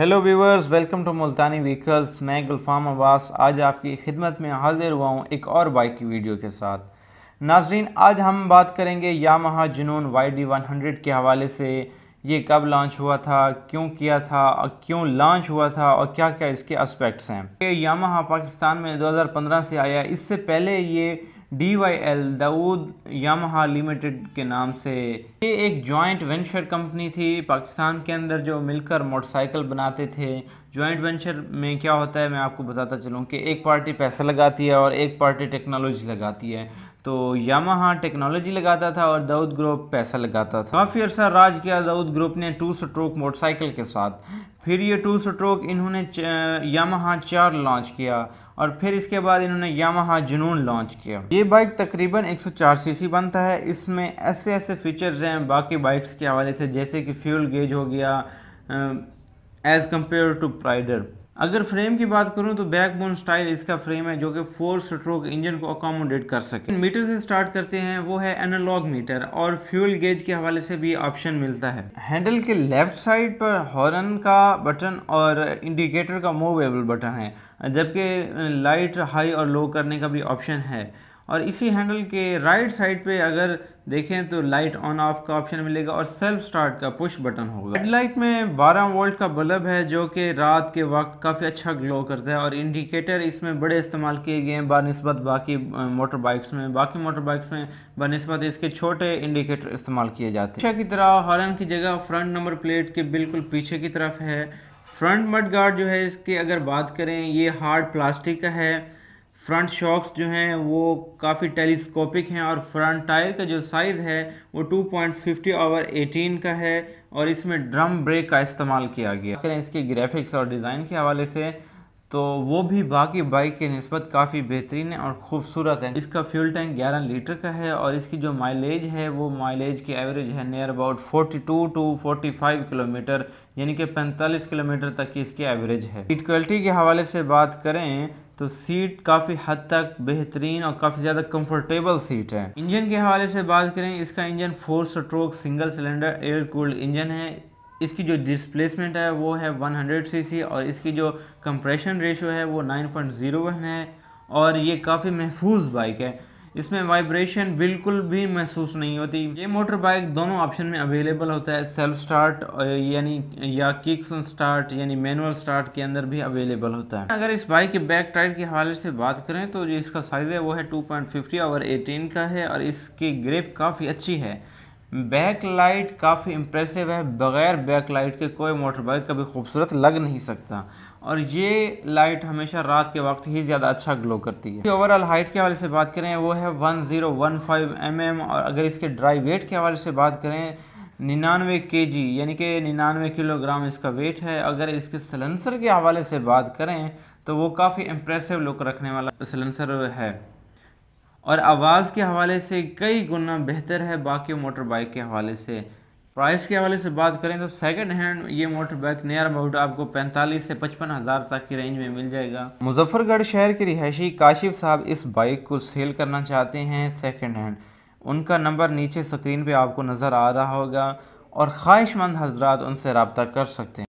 hello viewers welcome to Multani vehicles मैं गुलफाम अब्बास आज आपकी खिदमत में हाजिर हुआ हूँ एक और बाइक की वीडियो के साथ नाजरीन आज हम बात करेंगे यामाहा जुनून वाई डी वन हंड्रेड के हवाले से ये कब लॉन्च हुआ था क्यों किया था और क्यों लॉन्च हुआ था और क्या क्या इसके एस्पेक्ट्स हैं यामाहा पाकिस्तान में 2015 से आया इससे पहले ये D Y L Dawood Yamaha limited के नाम से ये एक जॉइंट वेंचर कंपनी थी पाकिस्तान के अंदर जो मिलकर मोटरसाइकिल बनाते थे जॉइंट वेंचर में क्या होता है मैं आपको बताता चलूँ कि एक पार्टी पैसा लगाती है और एक पार्टी टेक्नोलॉजी लगाती है तो यामहा टेक्नोलॉजी लगाता था और दाऊद ग्रुप पैसा लगाता था काफ़ी अर्सा राज किया दाऊद ग्रुप ने टू स्ट्रोक मोटरसाइकिल के साथ फिर ये टू स्ट्रोक इन्होंने यामाहा चार लॉन्च किया और फिर इसके बाद इन्होंने यामाहा जुनून लॉन्च किया ये बाइक तकरीबन 104 सीसी बनता है इसमें ऐसे ऐसे फीचर्स हैं बाकी बाइक्स के हवाले से जैसे कि फ्यूल गेज हो गया एज़ कम्पेयर टू प्राइडर अगर फ्रेम की बात करूं तो बैकबोन स्टाइल इसका फ्रेम है जो कि फोर स्ट्रोक इंजन को अकोमोडेट कर सके मीटर से स्टार्ट करते हैं वो है एनालॉग मीटर और फ्यूल गेज के हवाले से भी ऑप्शन मिलता है हैंडल के लेफ्ट साइड पर हॉर्न का बटन और इंडिकेटर का मूवेबल बटन है जबकि लाइट हाई और लो करने का भी ऑप्शन है और इसी हैंडल के राइट साइड पे अगर देखें तो लाइट ऑन ऑफ का ऑप्शन मिलेगा और सेल्फ स्टार्ट का पुश बटन होगा हेडलाइट में 12 वोल्ट का बल्ब है जो कि रात के वक्त काफ़ी अच्छा ग्लो करता है और इंडिकेटर इसमें बड़े इस्तेमाल किए गए हैं बनस्बत बाकी मोटर बाइक्स में बाकी मोटर बाइक्स में बनस्बत इसके छोटे इंडिकेटर इस्तेमाल किए जाते हैं की तरह हॉर्न की जगह फ्रंट नंबर प्लेट के बिल्कुल पीछे की तरफ है फ्रंट मड गार्ड जो है इसकी अगर बात करें ये हार्ड प्लास्टिक का है फ्रंट शॉक्स जो हैं वो काफ़ी टेलीस्कोपिक हैं और फ्रंट टायर का जो साइज़ है वो 2.50 ओवर एटीन का है और इसमें ड्रम ब्रेक का इस्तेमाल किया गया करें इसके ग्राफिक्स और डिज़ाइन के हवाले से तो वो भी बाकी बाइक के नस्बत काफ़ी बेहतरीन है और ख़ूबसूरत है इसका फ्यूल टैंक 11 लीटर का है और इसकी जो माइलेज है वो माइलेज की एवरेज है नियर अबाउट 42 टू 45 किलोमीटर यानी कि 45 किलोमीटर तक की इसकी एवरेज है सीट क्वालिटी के हवाले से बात करें तो सीट काफ़ी हद तक बेहतरीन और काफ़ी ज़्यादा कंफर्टेबल सीट है इंजन के हवाले से बात करें इसका engine four stroke single cylinder air cooled engine है इसकी जो डिस्प्लेसमेंट है वो है 100 सीसी और इसकी जो कंप्रेशन रेशो है वो 9.01 है और ये काफ़ी महफूज बाइक है इसमें वाइब्रेशन बिल्कुल भी महसूस नहीं होती ये मोटर बाइक दोनों ऑप्शन में अवेलेबल होता है सेल्फ स्टार्ट यानी या किक्स स्टार्ट यानी मैनुअल स्टार्ट के अंदर भी अवेलेबल होता है अगर इस बाइक के बैक टायर के हवाले से बात करें तो जो इसका साइज़ है वो है 2.50 और एटीन का है और इसकी ग्रिप काफ़ी अच्छी है बैक लाइट काफ़ी इम्प्रेसिव है बगैर बैक लाइट के कोई मोटर बाइक कभी खूबसूरत लग नहीं सकता और ये लाइट हमेशा रात के वक्त ही ज़्यादा अच्छा ग्लो करती है ओवरऑल हाइट के हवाले से बात करें वो है 1015 ज़ीरो mm और अगर इसके ड्राई वेट के हवाले से बात करें निन्यानवे के जी यानी कि निन्यानवे किलोग्राम इसका वेट है अगर इसके सलेंसर के हवाले से बात करें तो वो काफ़ी इम्प्रेसिव लुक रखने वाला सलेंसर है और आवाज़ के हवाले से कई गुना बेहतर है बाकी मोटर बाइक के हवाले से प्राइस के हवाले से बात करें तो सेकंड हैंड ये मोटर बाइक नियर अबाउट आपको 45 से पचपन हज़ार तक की रेंज में मिल जाएगा मुजफ्फरगढ़ शहर के रिहायशी काशिफ साहब इस बाइक को सेल करना चाहते हैं सेकंड हैंड उनका नंबर नीचे स्क्रीन पे आपको नज़र आ रहा होगा और ख्वाहिशमंद हजरात उनसे रबता कर सकते हैं